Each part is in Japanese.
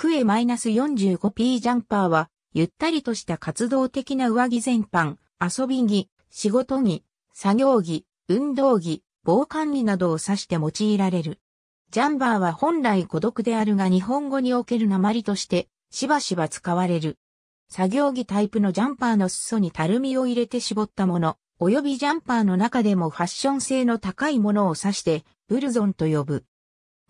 クエ -45P ジャンパーは、ゆったりとした活動的な上着全般、遊び着、仕事着、作業着、運動着、防寒着などを指して用いられる。ジャンバーは本来孤独であるが日本語における鉛として、しばしば使われる。作業着タイプのジャンパーの裾にたるみを入れて絞ったもの、及びジャンパーの中でもファッション性の高いものを指して、ブルゾンと呼ぶ。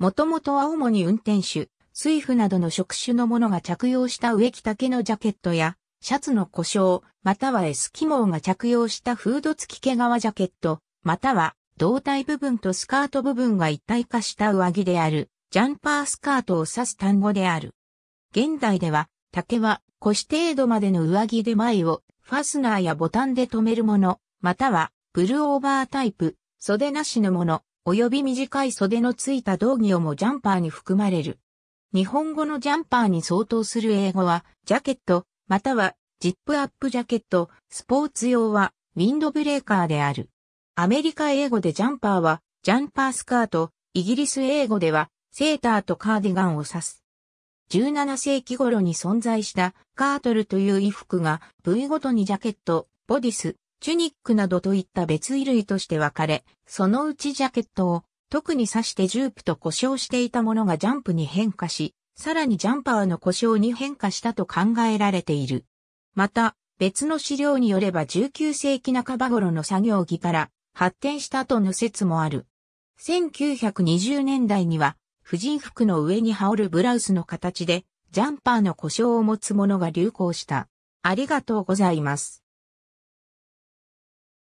もともとは主に運転手、水布などの触手のものが着用した植木竹のジャケットや、シャツの故障、またはエスキモーが着用したフード付き毛皮ジャケット、または胴体部分とスカート部分が一体化した上着である、ジャンパースカートを指す単語である。現代では、竹は腰程度までの上着で前をファスナーやボタンで留めるもの、またはプルオーバータイプ、袖なしのもの、及び短い袖のついた道着をもジャンパーに含まれる。日本語のジャンパーに相当する英語は、ジャケット、または、ジップアップジャケット、スポーツ用は、ウィンドブレーカーである。アメリカ英語でジャンパーは、ジャンパースカート、イギリス英語では、セーターとカーディガンを指す。17世紀頃に存在したカートルという衣服が部位ごとにジャケット、ボディス、チュニックなどといった別衣類として分かれ、そのうちジャケットを特に刺してジュープと故障していたものがジャンプに変化し、さらにジャンパーの故障に変化したと考えられている。また、別の資料によれば19世紀半ば頃の作業着から発展したとの説もある。1920年代には、婦人服の上に羽織るブラウスの形で、ジャンパーの故障を持つものが流行した。ありがとうございます。